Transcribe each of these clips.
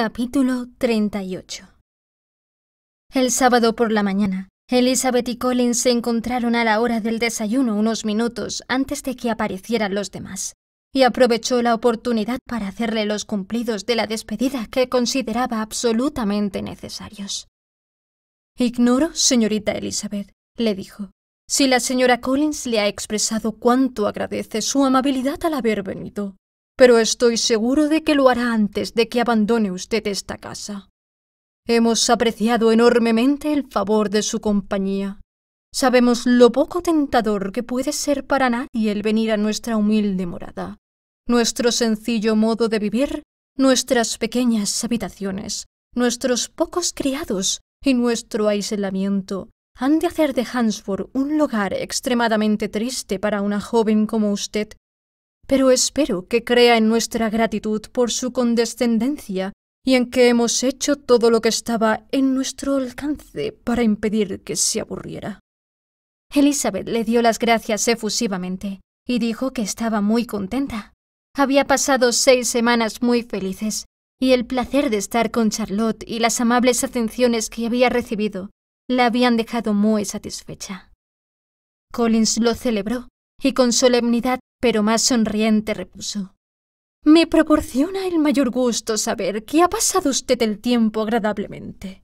Capítulo 38 El sábado por la mañana, Elizabeth y Collins se encontraron a la hora del desayuno unos minutos antes de que aparecieran los demás, y aprovechó la oportunidad para hacerle los cumplidos de la despedida que consideraba absolutamente necesarios. Ignoro, señorita Elizabeth, le dijo, si la señora Collins le ha expresado cuánto agradece su amabilidad al haber venido pero estoy seguro de que lo hará antes de que abandone usted esta casa. Hemos apreciado enormemente el favor de su compañía. Sabemos lo poco tentador que puede ser para nadie el venir a nuestra humilde morada, nuestro sencillo modo de vivir, nuestras pequeñas habitaciones, nuestros pocos criados y nuestro aislamiento han de hacer de Hansford un lugar extremadamente triste para una joven como usted pero espero que crea en nuestra gratitud por su condescendencia y en que hemos hecho todo lo que estaba en nuestro alcance para impedir que se aburriera. Elizabeth le dio las gracias efusivamente y dijo que estaba muy contenta. Había pasado seis semanas muy felices, y el placer de estar con Charlotte y las amables atenciones que había recibido la habían dejado muy satisfecha. Collins lo celebró, y con solemnidad pero más sonriente repuso. Me proporciona el mayor gusto saber que ha pasado usted el tiempo agradablemente.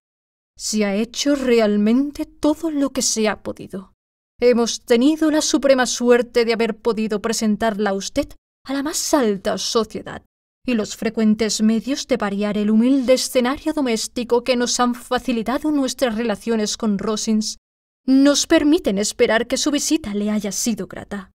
Se ha hecho realmente todo lo que se ha podido. Hemos tenido la suprema suerte de haber podido presentarla a usted a la más alta sociedad y los frecuentes medios de variar el humilde escenario doméstico que nos han facilitado nuestras relaciones con Rosins nos permiten esperar que su visita le haya sido grata.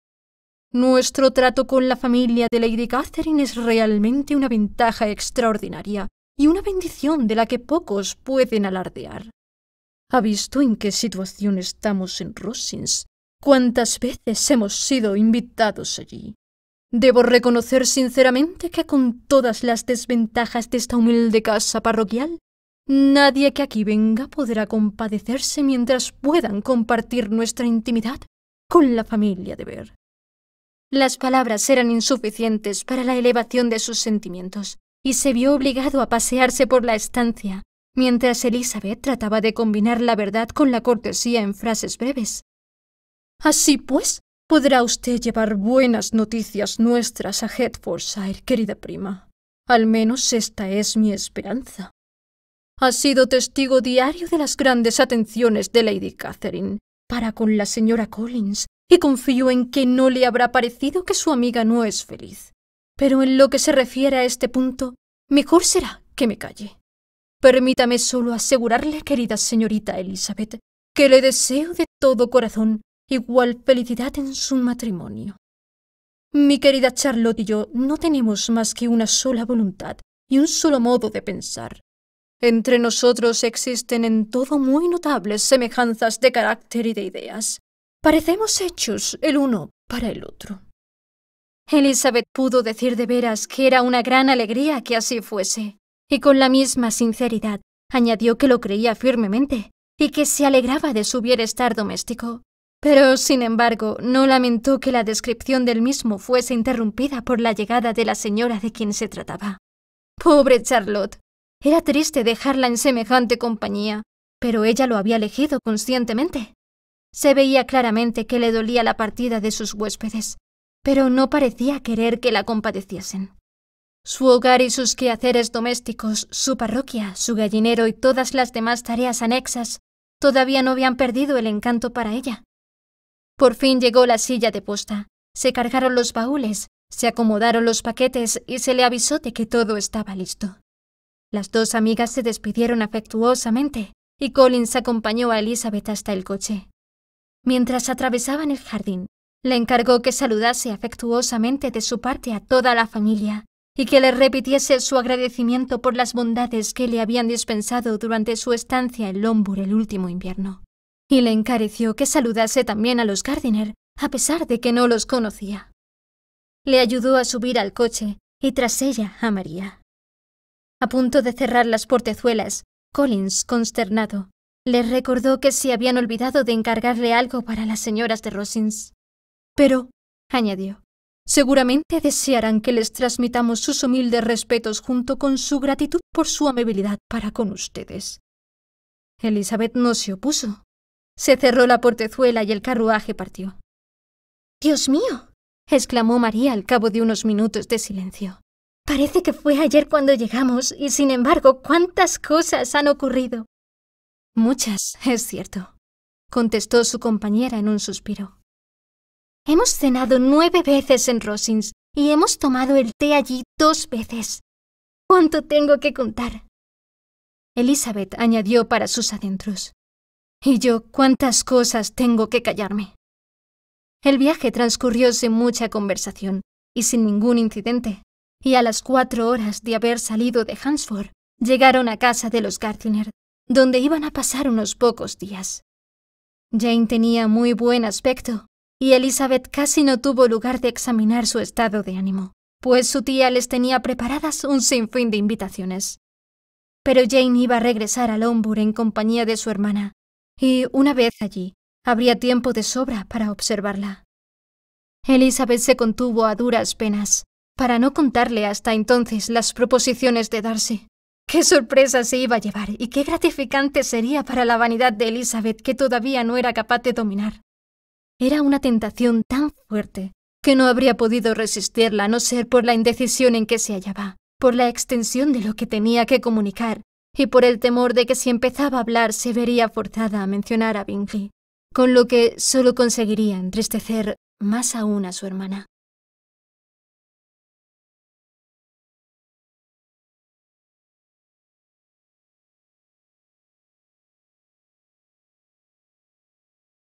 Nuestro trato con la familia de Lady Catherine es realmente una ventaja extraordinaria y una bendición de la que pocos pueden alardear. ¿Ha visto en qué situación estamos en Rosings? ¿Cuántas veces hemos sido invitados allí? Debo reconocer sinceramente que con todas las desventajas de esta humilde casa parroquial, nadie que aquí venga podrá compadecerse mientras puedan compartir nuestra intimidad con la familia de Ver. Las palabras eran insuficientes para la elevación de sus sentimientos, y se vio obligado a pasearse por la estancia, mientras Elizabeth trataba de combinar la verdad con la cortesía en frases breves. Así pues, podrá usted llevar buenas noticias nuestras a Hertfordshire, querida prima. Al menos esta es mi esperanza. Ha sido testigo diario de las grandes atenciones de Lady Catherine para con la señora Collins y confío en que no le habrá parecido que su amiga no es feliz. Pero en lo que se refiere a este punto, mejor será que me calle. Permítame solo asegurarle, querida señorita Elizabeth, que le deseo de todo corazón igual felicidad en su matrimonio. Mi querida Charlotte y yo no tenemos más que una sola voluntad y un solo modo de pensar. Entre nosotros existen en todo muy notables semejanzas de carácter y de ideas. Parecemos hechos el uno para el otro. Elizabeth pudo decir de veras que era una gran alegría que así fuese, y con la misma sinceridad añadió que lo creía firmemente y que se alegraba de su bienestar doméstico. Pero, sin embargo, no lamentó que la descripción del mismo fuese interrumpida por la llegada de la señora de quien se trataba. Pobre Charlotte. Era triste dejarla en semejante compañía, pero ella lo había elegido conscientemente se veía claramente que le dolía la partida de sus huéspedes, pero no parecía querer que la compadeciesen. Su hogar y sus quehaceres domésticos, su parroquia, su gallinero y todas las demás tareas anexas todavía no habían perdido el encanto para ella. Por fin llegó la silla de posta, se cargaron los baúles, se acomodaron los paquetes y se le avisó de que todo estaba listo. Las dos amigas se despidieron afectuosamente y Collins acompañó a Elizabeth hasta el coche. Mientras atravesaban el jardín, le encargó que saludase afectuosamente de su parte a toda la familia y que le repitiese su agradecimiento por las bondades que le habían dispensado durante su estancia en Lombur el último invierno. Y le encareció que saludase también a los Gardiner, a pesar de que no los conocía. Le ayudó a subir al coche y tras ella a María. A punto de cerrar las portezuelas, Collins, consternado, les recordó que se habían olvidado de encargarle algo para las señoras de Rosins. Pero, añadió, seguramente desearán que les transmitamos sus humildes respetos junto con su gratitud por su amabilidad para con ustedes. Elizabeth no se opuso. Se cerró la portezuela y el carruaje partió. Dios mío, exclamó María al cabo de unos minutos de silencio. Parece que fue ayer cuando llegamos y sin embargo cuántas cosas han ocurrido. Muchas, es cierto, contestó su compañera en un suspiro. Hemos cenado nueve veces en Rosings y hemos tomado el té allí dos veces. ¿Cuánto tengo que contar? Elizabeth añadió para sus adentros. Y yo cuántas cosas tengo que callarme. El viaje transcurrió sin mucha conversación y sin ningún incidente, y a las cuatro horas de haber salido de Hansford, llegaron a casa de los Gardiner, donde iban a pasar unos pocos días. Jane tenía muy buen aspecto, y Elizabeth casi no tuvo lugar de examinar su estado de ánimo, pues su tía les tenía preparadas un sinfín de invitaciones. Pero Jane iba a regresar a Lombard en compañía de su hermana, y una vez allí, habría tiempo de sobra para observarla. Elizabeth se contuvo a duras penas, para no contarle hasta entonces las proposiciones de Darcy, Qué sorpresa se iba a llevar y qué gratificante sería para la vanidad de Elizabeth que todavía no era capaz de dominar. Era una tentación tan fuerte que no habría podido resistirla a no ser por la indecisión en que se hallaba, por la extensión de lo que tenía que comunicar y por el temor de que si empezaba a hablar se vería forzada a mencionar a Bingley, con lo que solo conseguiría entristecer más aún a su hermana.